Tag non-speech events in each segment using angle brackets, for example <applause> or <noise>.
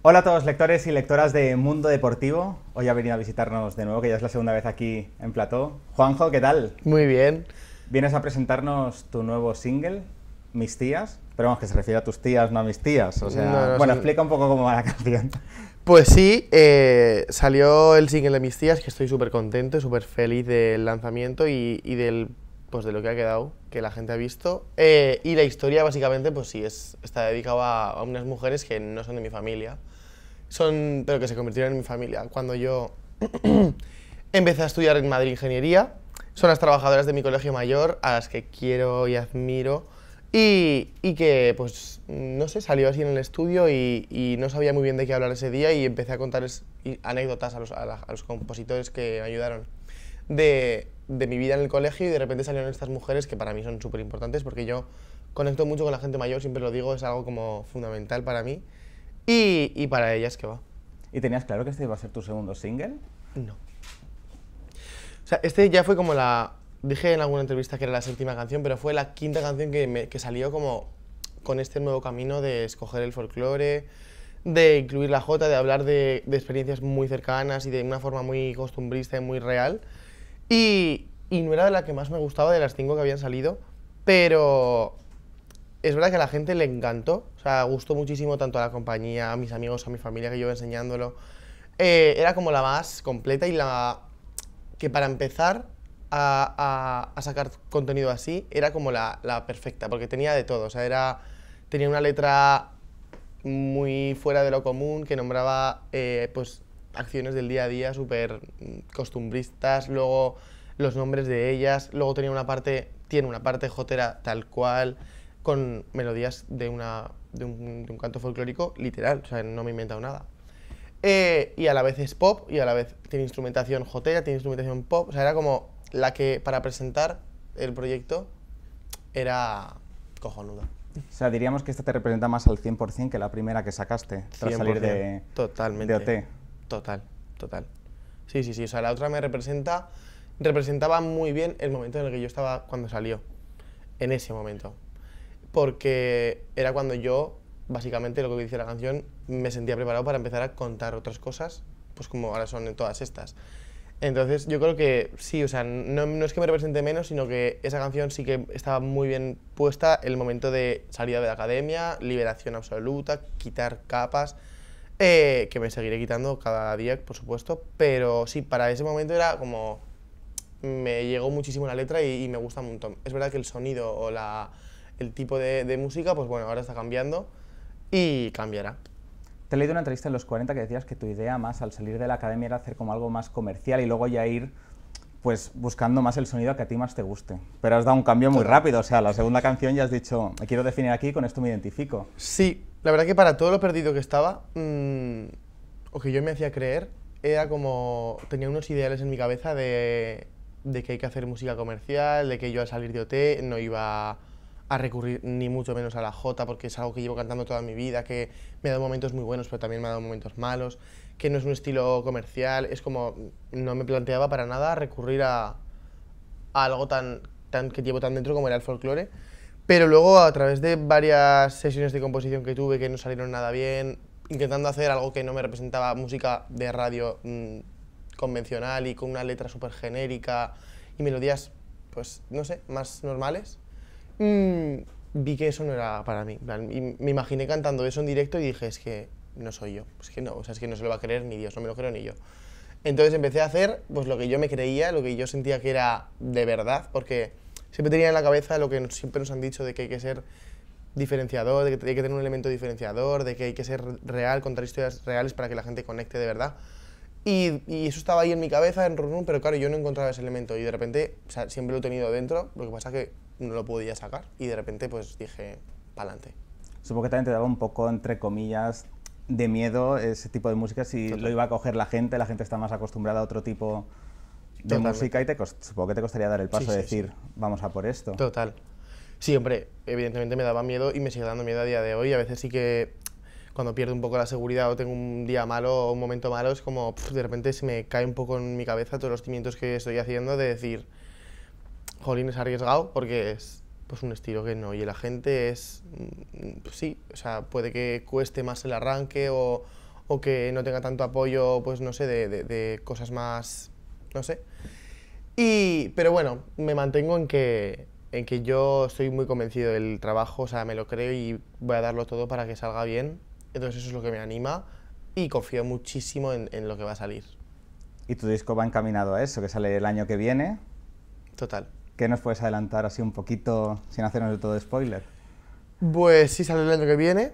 Hola a todos lectores y lectoras de Mundo Deportivo. Hoy ha venido a visitarnos de nuevo, que ya es la segunda vez aquí en Plató. Juanjo, ¿qué tal? Muy bien. Vienes a presentarnos tu nuevo single, Mis tías. Pero vamos, que se refiere a tus tías, no a mis tías. O sea, bueno, explica un poco cómo va la <laughs> canción. Pues sí, eh, salió el single de mis tías, que estoy súper contento, súper feliz del lanzamiento y del pues de lo que ha quedado, que la gente ha visto. Eh, y la historia básicamente, pues sí, es, está dedicada a unas mujeres que no son de mi familia, son, pero que se convirtieron en mi familia. Cuando yo <clears throat> empecé a estudiar en Madrid Ingeniería, son las trabajadoras de mi colegio mayor, a las que quiero y admiro, y, que, pues, no sé, salió así en el estudio y, no sabía muy bien de qué hablar ese día y empecé a contar anécdotas a los, los compositores que ayudaron de de mi vida en el colegio y de repente salieron estas mujeres que para mí son súper importantes porque yo conecto mucho con la gente mayor, siempre lo digo, es algo como fundamental para mí y, y para ellas que va. ¿Y tenías claro que este iba a ser tu segundo single? No. O sea, este ya fue como la... Dije en alguna entrevista que era la séptima canción, pero fue la quinta canción que, que salió como con este nuevo camino de escoger el folclore, de incluir la jota, de hablar de, de experiencias muy cercanas y de una forma muy costumbrista y muy real. Y, no era de la que más me gustaba de las cinco que habían salido, pero es verdad que a la gente le encantó. O sea, gustó muchísimo tanto a la compañía, a mis amigos, a mi familia que yo enseñándolo. Eh, era como la más completa y la que para empezar a, sacar contenido así era como la, perfecta, porque tenía de todo. O sea, era, tenía una letra muy fuera de lo común que nombraba eh, pues acciones del día a día súper costumbristas, luego los nombres de ellas, luego tenía una parte, tiene una parte jotera tal cual, con melodías de, una, de, un, canto folclórico literal, o sea, no me he inventado nada. Eh, y a la vez es pop, y a la vez tiene instrumentación jotera, tiene instrumentación pop, o sea, era como la que para presentar el proyecto era cojonuda. O sea, diríamos que esta te representa más al 100% que la primera que sacaste tras salir de, Totalmente. de OT. Total, total. Sí, sí, sí. O sea, la otra me representa. Representaba muy bien el momento en el que yo estaba cuando salió. En ese momento. Porque era cuando yo, básicamente, lo que dice la canción, me sentía preparado para empezar a contar otras cosas, pues como ahora son en todas estas. Entonces, yo creo que sí, o sea, no, no, es que me represente menos, sino que esa canción sí que estaba muy bien puesta. El momento de salida de la academia, liberación absoluta, quitar capas. Eh, que me seguiré quitando cada día, por supuesto, pero sí, para ese momento era como... Me llegó muchísimo la letra y, me gusta un montón. Es verdad que el sonido o la, el tipo de, música, pues bueno, ahora está cambiando y cambiará. Te he leído una entrevista en los 40 que decías que tu idea más al salir de la academia era hacer como algo más comercial y luego ya ir pues buscando más el sonido que a ti más te guste. Pero has dado un cambio muy rápido, o sea, la segunda canción ya has dicho, me quiero definir aquí, con esto me identifico. Sí, la verdad que para todo lo perdido que estaba, mm, o que yo me hacía creer, era como, tenía unos ideales en mi cabeza de, que hay que hacer música comercial, de que yo al salir de OT no iba a recurrir ni mucho menos a la J, porque es algo que llevo cantando toda mi vida, que me ha dado momentos muy buenos, pero también me ha dado momentos malos, que no es un estilo comercial, es como, no me planteaba para nada recurrir a, algo tan, tan que llevo tan dentro como era el folclore. Pero luego a través de varias sesiones de composición que tuve que no salieron nada bien, intentando hacer algo que no me representaba música de radio mm, convencional y con una letra súper genérica y melodías, pues no sé, más normales, mm, vi que eso no era para mí. me imaginé cantando eso en directo y dije, es que no soy yo, es que no, o sea, es que no se lo va a creer ni Dios, no me lo creo ni yo. Entonces empecé a hacer pues lo que yo me creía, lo que yo sentía que era de verdad, porque siempre tenía en la cabeza lo que siempre nos han dicho de que hay que ser diferenciador, de que hay que tener un elemento diferenciador, de que hay que ser real, contar historias reales para que la gente conecte de verdad. Y, y eso estaba ahí en mi cabeza, en Run, pero claro, yo no encontraba ese elemento y de repente, siempre lo he tenido dentro, lo que pasa es que no lo podía sacar y de repente pues dije, pa'lante. Supongo que también te daba un poco, entre comillas, de miedo ese tipo de música, si lo iba a coger la gente, la gente está más acostumbrada a otro tipo de música y te supongo que te costaría dar el paso de decir, vamos a por esto. Total. Sí, hombre, evidentemente me daba miedo y me sigue dando miedo a día de hoy. A veces sí que cuando pierdo un poco la seguridad o tengo un día malo o un momento malo, es como de repente se me cae un poco en mi cabeza todos los cimientos que estoy haciendo de decir, jolín, es arriesgado porque es pues, un estilo que no. Y la gente es, mm, pues sí, o sea, puede que cueste más el arranque o, que no tenga tanto apoyo, pues no sé, de cosas más no sé. Y, pero bueno, me mantengo en que, en que yo estoy muy convencido del trabajo, o sea, me lo creo y voy a darlo todo para que salga bien. Entonces eso es lo que me anima y confío muchísimo en, lo que va a salir. Y tu disco va encaminado a eso, que sale el año que viene. Total. ¿Qué nos puedes adelantar así un poquito sin hacernos de todo spoiler? Pues sí, sale el año que viene.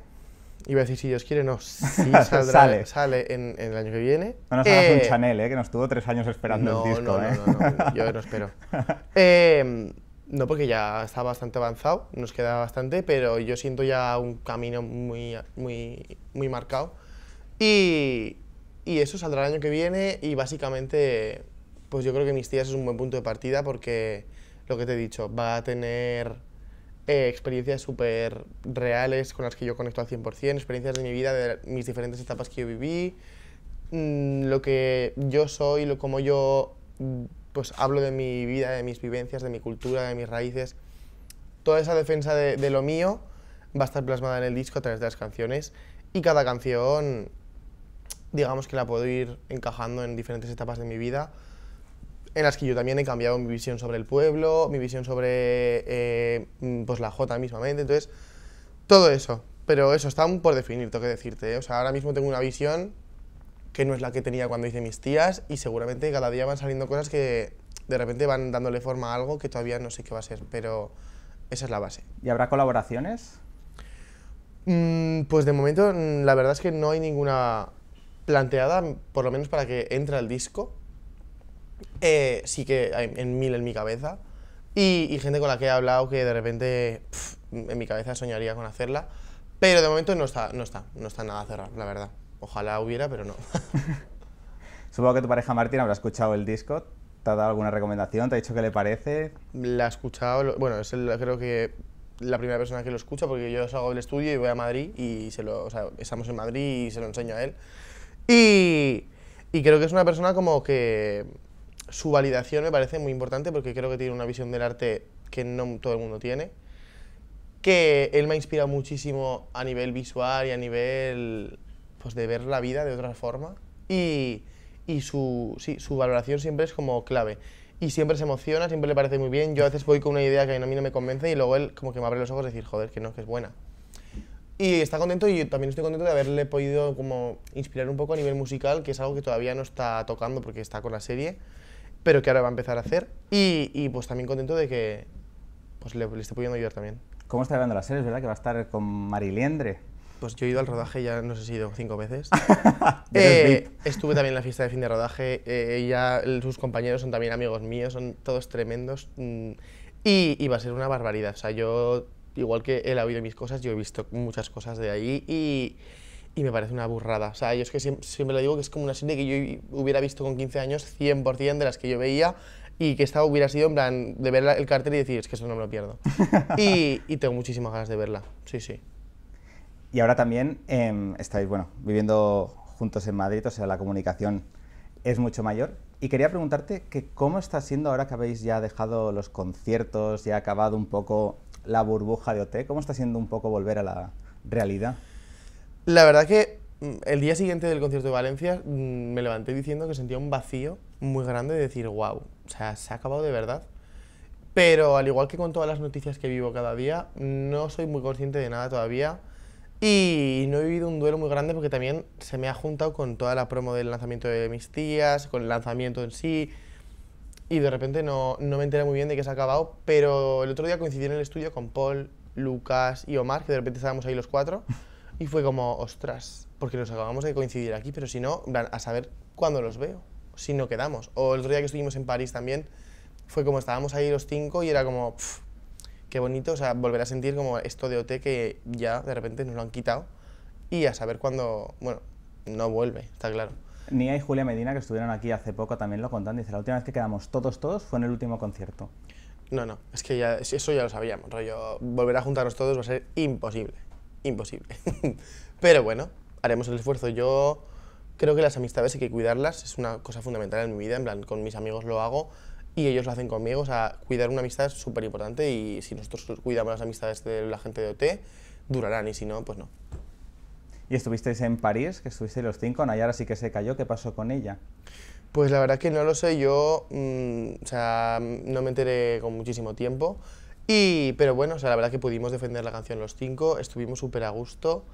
Iba a decir, si Dios quiere, no. <laughs> Sí saldrá, sale. sale en, el año que viene. No nos hagas un eh, Chanel, eh, que nos tuvo tres años esperando no, el disco. No, ¿eh? no, no, yo no espero. <laughs> Em, no, porque ya está bastante avanzado, nos queda bastante, pero yo siento ya un camino muy, muy, muy marcado. Y, y eso saldrá el año que viene y básicamente, pues yo creo que mis tías es un buen punto de partida porque, lo que te he dicho, va a tener eh, experiencias súper reales con las que yo conecto al 100%, experiencias de mi vida, de mis diferentes etapas que yo viví, mm, lo que yo soy, lo como yo mm, pues hablo de mi vida, de mis vivencias, de mi cultura, de mis raíces. Toda esa defensa de, de lo mío va a estar plasmada en el disco a través de las canciones y cada canción digamos que la puedo ir encajando en diferentes etapas de mi vida en las que yo también he cambiado mi visión sobre el pueblo, mi visión sobre eh, mm, pues la Jota mismamente, entonces todo eso. Pero eso está por definir, tengo que decirte. ¿eh? O sea, ahora mismo tengo una visión que no es la que tenía cuando hice mis tías y seguramente cada día van saliendo cosas que de repente van dándole forma a algo que todavía no sé qué va a ser, pero esa es la base. ¿Y habrá colaboraciones? Mm, pues de momento mm, la verdad es que no hay ninguna planteada, por lo menos para que entre al disco eh, sí que hay en mil en mi cabeza. Y, gente con la que he hablado que de repente en mi cabeza soñaría con hacerla. Pero de momento no está, no está, no está nada cerrado, la verdad. Ojalá hubiera, pero no. <laughs> Supongo que tu pareja Martín habrá escuchado el disco. ¿Te ha dado alguna recomendación? ¿Te ha dicho qué le parece? La ha escuchado, bueno, es creo que la primera persona que lo escucha porque yo salgo del estudio y voy a Madrid y se estamos en Madrid y se lo enseño a él. y creo que es una persona como que su validación me parece muy importante porque creo que tiene una visión del arte que no todo el mundo tiene. Que él me ha inspirado muchísimo a nivel visual y a nivel pues, de ver la vida de otra forma. Y, y su, valoración siempre es como clave. Y siempre se emociona, siempre le parece muy bien. Yo a veces voy con una idea que a mí no me convence y luego él como que me abre los ojos y decir, joder, que no, que es buena. Y está contento y también estoy contento de haberle podido como inspirar un poco a nivel musical, que es algo que todavía no está tocando porque está con la serie pero que ahora va a empezar a hacer. Y, y pues también contento de que pues, le, esté pudiendo ayudar también. ¿Cómo está llegando la serie? verdad que va a estar con Mariliendre? Pues yo he ido al rodaje, ya no sé si he ido cinco veces. <laughs> Eh, estuve también en la fiesta de fin de rodaje. Eh, ella, sus compañeros son también amigos míos, son todos tremendos. Mm, y, y, va a ser una barbaridad. O sea, yo, igual que él ha oído mis cosas, yo he visto muchas cosas de ahí y y me parece una burrada. O sea, yo es que siempre, le lo digo que es como una serie que yo hubiera visto con 15 años 100% de las que yo veía y que esta hubiera sido en plan de ver el cartel y decir, es que eso no me lo pierdo. <laughs> y, tengo muchísimas ganas de verla, sí, sí. Y ahora también em, estáis, bueno, viviendo juntos en Madrid, o sea, la comunicación es mucho mayor. Y quería preguntarte que cómo está siendo ahora que habéis ya dejado los conciertos, ya acabado un poco la burbuja de OT, ¿cómo está siendo un poco volver a la realidad? La verdad que mm, el día siguiente del concierto de Valencia mm, me levanté diciendo que sentía un vacío muy grande de decir, wow, o sea, se ha acabado de verdad. Pero al igual que con todas las noticias que vivo cada día, no soy muy consciente de nada todavía. Y no he vivido un duelo muy grande porque también se me ha juntado con toda la promo del lanzamiento de mis tías, con el lanzamiento en sí. Y de repente no, no me enteré muy bien de que se ha acabado. Pero el otro día coincidí en el estudio con Paul, Lucas y Omar, que de repente estábamos ahí los cuatro. <laughs> Y fue como, ostras, porque nos acabamos de coincidir aquí, pero si no, a saber cuándo los veo, si no quedamos. O el otro día que estuvimos en París también, fue como estábamos ahí los cinco y era como, qué bonito, o sea, volver a sentir como esto de OT que ya de repente nos lo han quitado y a saber cuándo, bueno, no vuelve, está claro. Nia y Julia Medina, que estuvieron aquí hace poco, también lo contan, dice, la última vez que quedamos todos, todos, fue en el último concierto. No, no, es que ya, eso ya lo sabíamos, rollo, volver a juntarnos todos va a ser imposible imposible. <laughs> Pero bueno, haremos el esfuerzo. Yo creo que las amistades hay que cuidarlas, es una cosa fundamental en mi vida, en plan, con mis amigos lo hago y ellos lo hacen conmigo, o sea, cuidar una amistad es súper importante y si nosotros cuidamos las amistades de la gente de OT, durarán y si no, pues no. Y estuvisteis en París, que estuviste los cinco, Nayara sí que se cayó, ¿qué pasó con ella? Pues la verdad que no lo sé, yo mm, o sea, no me enteré con muchísimo tiempo. Y, pero bueno, o sea, la verdad que pudimos defender la canción los cinco, estuvimos súper a gusto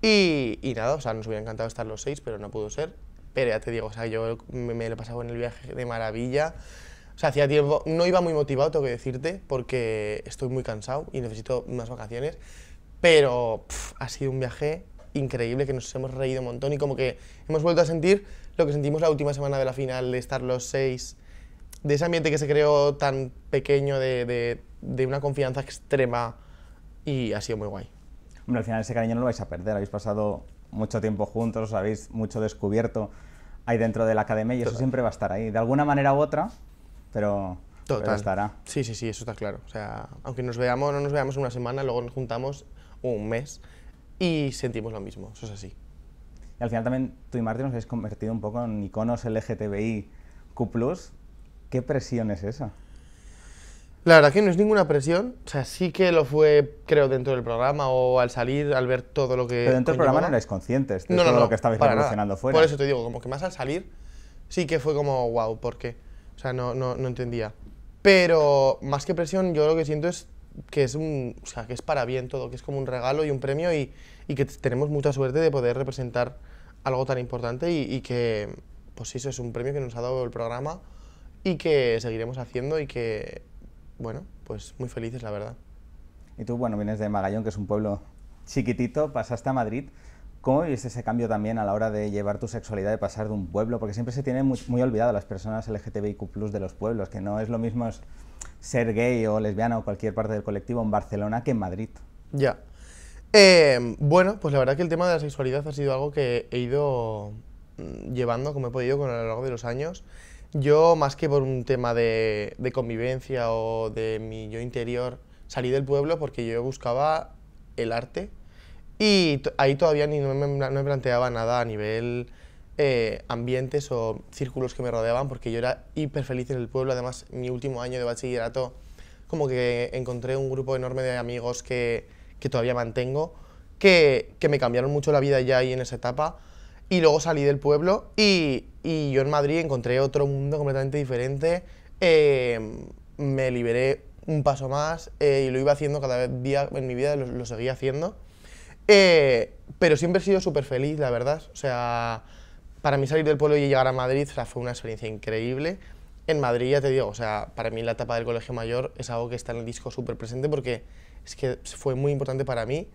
y, y, nada, o sea, nos hubiera encantado estar los seis, pero no pudo ser. Pero ya te digo, o sea, yo me, lo he pasado en el viaje de maravilla. O sea, hacía tiempo, no iba muy motivado, tengo que decirte, porque estoy muy cansado y necesito más vacaciones, pero ha sido un viaje increíble, que nos hemos reído un montón y como que hemos vuelto a sentir lo que sentimos la última semana de la final, de estar los seis, de ese ambiente que se creó tan pequeño de, de de una confianza extrema y ha sido muy guay. Hombre, al final ese cariño no lo vais a perder, habéis pasado mucho tiempo juntos, habéis mucho descubierto ahí dentro de la academia y eso siempre va a estar ahí, de alguna manera u otra, pero, Total. estará. Sí, sí, sí, eso está claro. O sea, aunque nos veamos, no nos veamos una semana, luego nos juntamos un mes y sentimos lo mismo, eso es así. Y al final también tú y Martín nos habéis convertido un poco en iconos LGTBIQ+. ¿Qué presión es esa? La verdad que no es ninguna presión, o sea, sí que lo fue, creo, dentro del programa o al salir, al ver todo lo que... Pero dentro del programa no erais conscientes de todo lo que estabais evolucionando fuera. Por eso te digo, como que más al salir, sí que fue como, wow, ¿por qué? O sea, no, no, no entendía. Pero más que presión, yo lo que siento es que es, un, o sea, que es para bien todo, que es como un regalo y un premio y, y que tenemos mucha suerte de poder representar algo tan importante y, y que, pues eso es un premio que nos ha dado el programa y que seguiremos haciendo y que bueno, pues muy felices, la verdad. Y tú, bueno, vienes de Magallón, que es un pueblo chiquitito, pasaste a Madrid. ¿Cómo viviste ese cambio también a la hora de llevar tu sexualidad, de pasar de un pueblo? Porque siempre se tiene muy, olvidado las personas LGTBIQ de los pueblos, que no es lo mismo ser gay o lesbiana o cualquier parte del colectivo en Barcelona que en Madrid. Ya. Em, bueno, pues la verdad que el tema de la sexualidad ha sido algo que he ido mm, llevando, como he podido, con a lo largo de los años. Yo, más que por un tema de, convivencia o de mi yo interior, salí del pueblo porque yo buscaba el arte y ahí todavía no me, planteaba nada a nivel eh, ambientes o círculos que me rodeaban porque yo era hiper feliz en el pueblo. Además, mi último año de bachillerato como que encontré un grupo enorme de amigos que, todavía mantengo, que, que me cambiaron mucho la vida ya ahí en esa etapa. Y luego salí del pueblo y, y yo en Madrid encontré otro mundo completamente diferente. Em, me liberé un paso más eh, y lo iba haciendo cada día en mi vida, lo, seguía haciendo. Eh, pero siempre he sido súper feliz, la verdad. O sea, para mí salir del pueblo y llegar a Madrid fue una experiencia increíble. En Madrid, ya te digo, o sea, para mí la etapa del colegio mayor es algo que está en el disco súper presente porque es que fue muy importante para mí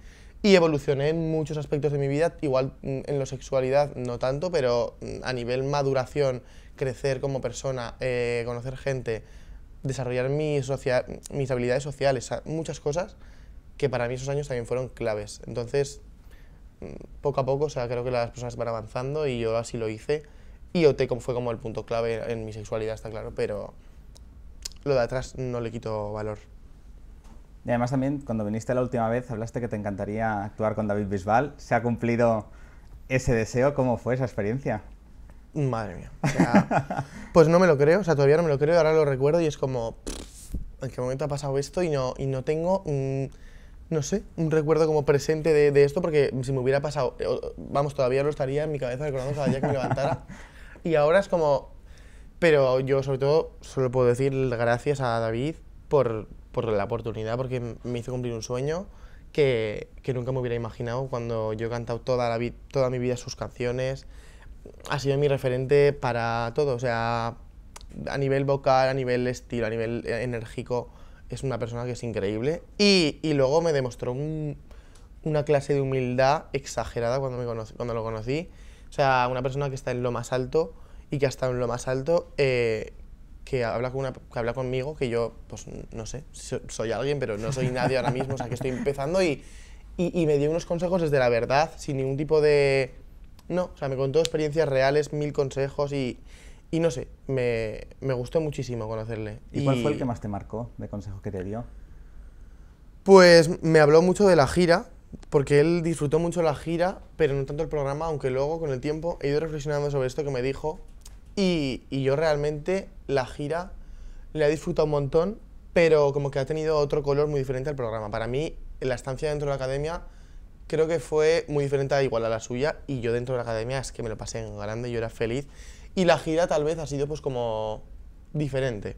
y evolucioné en muchos aspectos de mi vida, igual mm, en la sexualidad no tanto, pero mm, a nivel maduración, crecer como persona, eh, conocer gente, desarrollar mi mis habilidades sociales, muchas cosas que para mí esos años también fueron claves. Entonces, mm, poco a poco, o sea, creo que las personas van avanzando y yo así lo hice. Y OT fue como el punto clave en mi sexualidad, está claro, pero lo de atrás no le quito valor. Y además también cuando viniste la última vez hablaste que te encantaría actuar con David Bisbal. ¿Se ha cumplido ese deseo? ¿Cómo fue esa experiencia? Madre mía. <laughs> pues no me lo creo, o sea, todavía no me lo creo, ahora lo recuerdo y es como, ¿en qué momento ha pasado esto? Y no, y no tengo, no sé, un recuerdo como presente de, de, esto porque si me hubiera pasado, eh, vamos, todavía lo estaría en mi cabeza recordando cada que me levantara. <laughs> Y ahora es como, pero yo sobre todo solo puedo decir gracias a David por, por la oportunidad, porque me hizo cumplir un sueño que, nunca me hubiera imaginado cuando yo he cantado toda, la toda mi vida sus canciones. Ha sido mi referente para todo, o sea, a nivel vocal, a nivel estilo, a nivel enérgico, es una persona que es increíble. Y, luego me demostró una clase de humildad exagerada cuando, me cuando lo conocí. O sea, una persona que está en lo más alto y que ha estado en lo más alto, eh, que habla, con una, que habla conmigo, que yo, pues no sé, soy alguien, pero no soy nadie ahora mismo, o sea, que estoy empezando y, y, me dio unos consejos desde la verdad, sin ningún tipo de... No, o sea, me contó experiencias reales, mil consejos y, y no sé, me, me, gustó muchísimo conocerle. ¿Y, cuál fue el que más te marcó de consejos que te dio? Pues me habló mucho de la gira, porque él disfrutó mucho la gira, pero no tanto el programa, aunque luego con el tiempo he ido reflexionando sobre esto que me dijo y, yo realmente la gira la he disfrutado un montón, pero como que ha tenido otro color muy diferente al programa. Para mí, la estancia dentro de la academia creo que fue muy diferente a igual a la suya y yo dentro de la academia es que me lo pasé en grande, yo era feliz. Y la gira tal vez ha sido pues como diferente.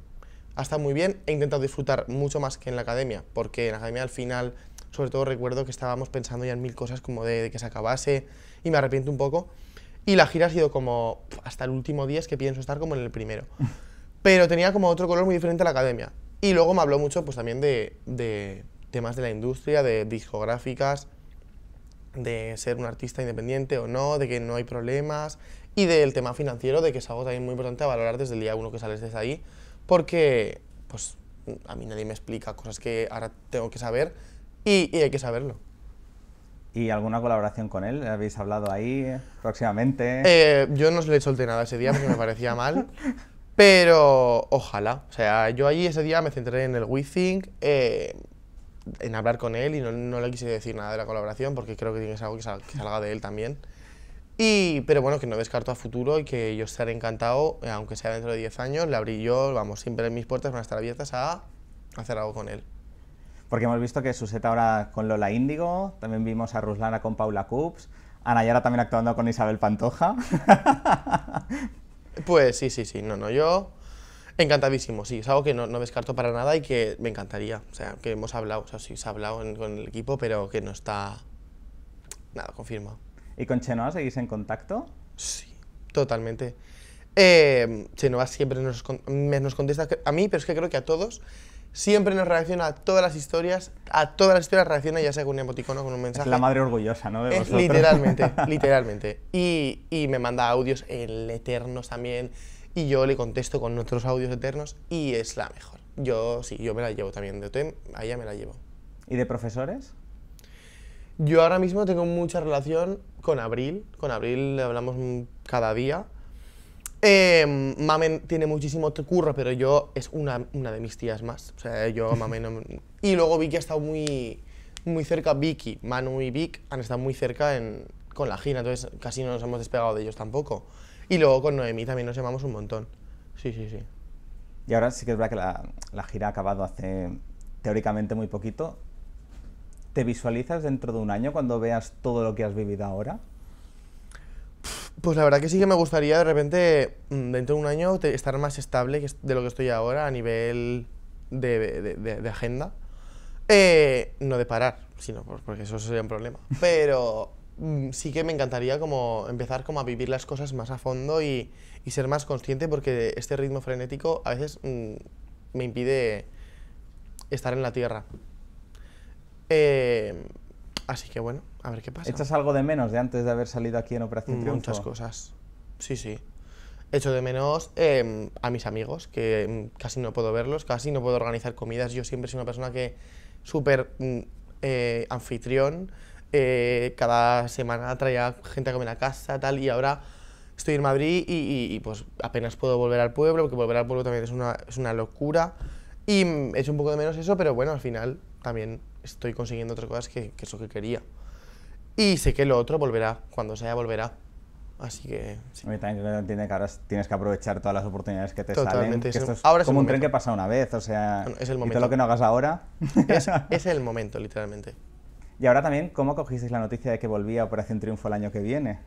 Ha estado muy bien, he intentado disfrutar mucho más que en la academia, porque en la academia al final, sobre todo recuerdo que estábamos pensando ya en mil cosas como de que se acabase y me arrepiento un poco. Y la gira ha sido como hasta el último día es que pienso estar como en el primero. Pero tenía como otro color muy diferente a la academia. Y luego me habló mucho pues también de, de temas de la industria, de discográficas, de ser un artista independiente o no, de que no hay problemas y del tema financiero, de que es algo también muy importante a valorar desde el día uno que sales desde ahí, porque pues a mí nadie me explica cosas que ahora tengo que saber y hay que saberlo. ¿Y alguna colaboración con él? ¿Habéis hablado ahí próximamente? Eh, yo no le solté nada ese día porque me parecía mal. Pero ojalá. O sea, yo allí ese día me centré en el WeThink, eh, en hablar con él y no, le quise decir nada de la colaboración porque creo que tiene que ser algo que, salga de él también. Y, pero bueno, que no descarto a futuro y que yo estaré encantado, aunque sea dentro de 10 años, le abrí yo, vamos, siempre mis puertas van a estar abiertas a hacer algo con él. Porque hemos visto que Suseta ahora con Lola Índigo, también vimos a Ruslana con Paula Cups, a Nayara también actuando con Isabel Pantoja. <laughs> pues sí, sí, sí, no, no, yo encantadísimo, sí, es algo que no, no, descarto para nada y que me encantaría, o sea, que hemos hablado, o sea, sí, se ha hablado con el equipo, pero que no está nada confirmado. ¿Y con Chenoa seguís en contacto? Sí, totalmente. Eh, Chenoa siempre nos, nos contesta a mí, pero es que creo que a todos siempre nos reacciona a todas las historias, a todas las historias reacciona ya sea con un emoticono o con un mensaje. Es la madre orgullosa, ¿no? De literalmente, <laughs> literalmente. Y, me manda audios el eternos también y yo le contesto con nuestros audios eternos y es la mejor. Yo sí, yo me la llevo también, de OTEM, a ella me la llevo. ¿Y de profesores? Yo ahora mismo tengo mucha relación con Abril, con Abril hablamos cada día Em, Mamen tiene muchísimo curro, pero yo es una, de mis tías más. O sea, yo Mamen... <laughs> y luego Vicky ha estado muy, muy cerca, Vicky, Manu y Vic han estado muy cerca con la gira, entonces casi no nos hemos despegado de ellos tampoco. Y luego con Noemí también nos llamamos un montón. Sí, sí, sí. Y ahora sí que es verdad que la, la gira ha acabado hace teóricamente muy poquito. ¿Te visualizas dentro de un año cuando veas todo lo que has vivido ahora? Pues la verdad que sí que me gustaría de repente, mm, dentro de un año, estar más estable de lo que estoy ahora a nivel de, agenda. Eh, no de parar, sino porque eso sería un problema. <laughs> Pero mm, sí que me encantaría como empezar como a vivir las cosas más a fondo y, ser más consciente porque este ritmo frenético a veces mm, me impide estar en la tierra. Eh, así que bueno. A ver qué pasa. ¿Echas algo de menos de antes de haber salido aquí en Operación Triunfo? Muchas cosas. Sí, sí. Hecho de menos em, a mis amigos, que em, casi no puedo verlos, casi no puedo organizar comidas. Yo siempre soy una persona que súper mm, eh, anfitrión. Eh, cada semana traía gente a comer a casa, tal, y ahora estoy en Madrid y, pues apenas puedo volver al pueblo, porque volver al pueblo también es una, es una locura. Y mm, he un poco de menos eso, pero bueno, al final también estoy consiguiendo otras cosas que, que eso que quería. Y sé que lo otro volverá, cuando sea volverá. Así que. Sí. también entiende que ahora tienes que aprovechar todas las oportunidades que te salen. Que esto es ahora como un tren que pasa una vez, o sea. lo que no hagas ahora. <laughs> Es, el momento, literalmente. Y ahora también, ¿cómo cogisteis la noticia de que volvía Operación Triunfo el año que viene?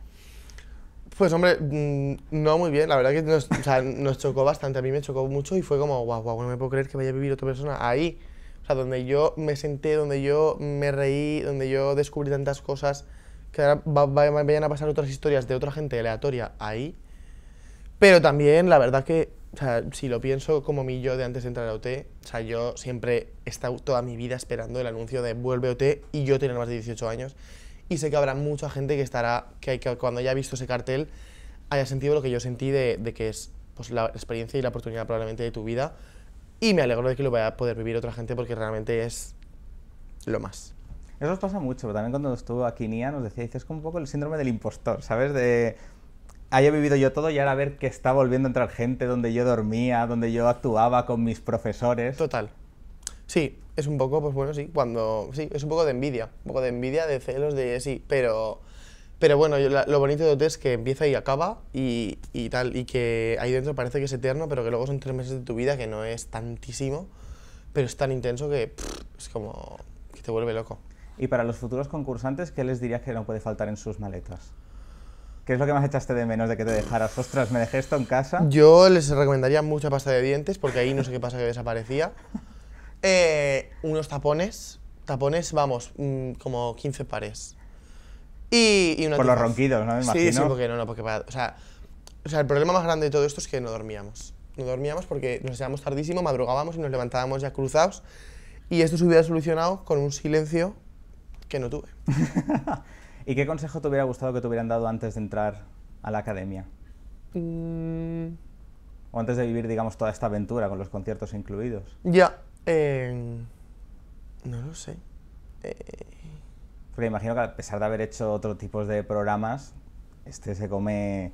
Pues hombre, mm, no muy bien, la verdad que nos, nos chocó bastante, a mí me chocó mucho y fue como, guau, guau, no me puedo creer que vaya a vivir otra persona ahí donde yo me senté, donde yo me reí, donde yo descubrí tantas cosas que ahora vayan a pasar otras historias de otra gente aleatoria ahí. Pero también, la verdad que, o sea, si lo pienso como mi yo de antes de entrar a OT, o sea, yo siempre he estado toda mi vida esperando el anuncio de vuelve OT y yo tener más de 18 años. Y sé que habrá mucha gente que estará, que, cuando haya visto ese cartel, haya sentido lo que yo sentí de, que es pues, la experiencia y la oportunidad probablemente de tu vida y me alegro de que lo vaya a poder vivir otra gente porque realmente es lo más. Eso os pasa mucho, pero también cuando estuvo aquí Nia nos decía, es como un poco el síndrome del impostor, ¿sabes? De haya vivido yo todo y ahora ver que está volviendo a entrar gente donde yo dormía, donde yo actuaba con mis profesores. Total. Sí, es un poco, pues bueno, sí, cuando... Sí, es un poco de envidia, un poco de envidia, de celos, de sí, pero pero bueno, lo bonito de OT es que empieza y acaba y, tal, y que ahí dentro parece que es eterno, pero que luego son tres meses de tu vida, que no es tantísimo, pero es tan intenso que es como que te vuelve loco. Y para los futuros concursantes, ¿qué les dirías que no puede faltar en sus maletas? ¿Qué es lo que más echaste de menos de que te dejaras? Ostras, ¿me dejé esto en casa? Yo les recomendaría mucha pasta de dientes, porque ahí no sé qué pasa que desaparecía. Eh, unos tapones, tapones, vamos, mm, como 15 pares. Y, Por los ronquidos, ¿no? Me sí, imagino. sí, porque no, no, porque para, o, sea, o sea, el problema más grande de todo esto es que no dormíamos. No dormíamos porque nos llevábamos tardísimo, madrugábamos y nos levantábamos ya cruzados. Y esto se hubiera solucionado con un silencio que no tuve. <laughs> ¿Y qué consejo te hubiera gustado que te hubieran dado antes de entrar a la academia? Mm. O antes de vivir, digamos, toda esta aventura con los conciertos incluidos. Ya. Eh, no lo sé. Eh, pero imagino que a pesar de haber hecho otro tipo de programas, este se come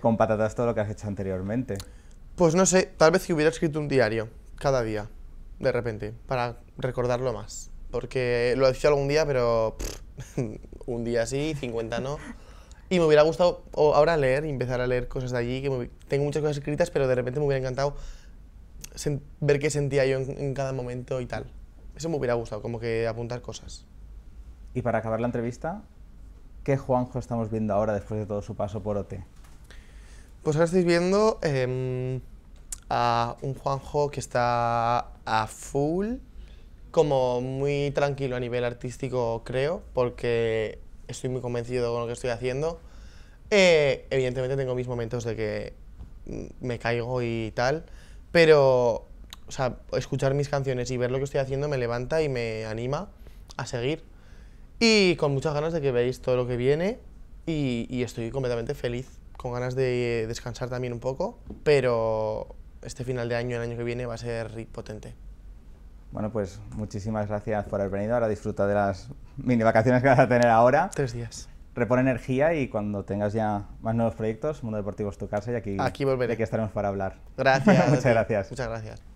con patatas todo lo que has hecho anteriormente. Pues no sé, tal vez si hubiera escrito un diario cada día, de repente, para recordarlo más. Porque lo he hecho algún día, pero <laughs> un día sí, 50 no. Y me hubiera gustado ahora leer y empezar a leer cosas de allí, que tengo muchas cosas escritas, pero de repente me hubiera encantado ver qué sentía yo en cada momento y tal. Eso me hubiera gustado, como que apuntar cosas. Y para acabar la entrevista, ¿qué Juanjo estamos viendo ahora después de todo su paso por OT? Pues ahora estáis viendo em, a un Juanjo que está a full, como muy tranquilo a nivel artístico, creo, porque estoy muy convencido con lo que estoy haciendo. Eh, evidentemente tengo mis momentos de que me caigo y tal, pero escuchar mis canciones y ver lo que estoy haciendo me levanta y me anima a seguir. Y con muchas ganas de que veáis todo lo que viene y, estoy completamente feliz, con ganas de descansar también un poco, pero este final de año, el año que viene, va a ser potente. Bueno, pues muchísimas gracias por haber venido. Ahora disfruta de las mini vacaciones que vas a tener ahora. Tres días. Repone energía y cuando tengas ya más nuevos proyectos, Mundo Deportivo es tu casa y aquí, aquí, volveré. aquí estaremos para hablar. Gracias. <laughs> Muchas gracias. Muchas gracias.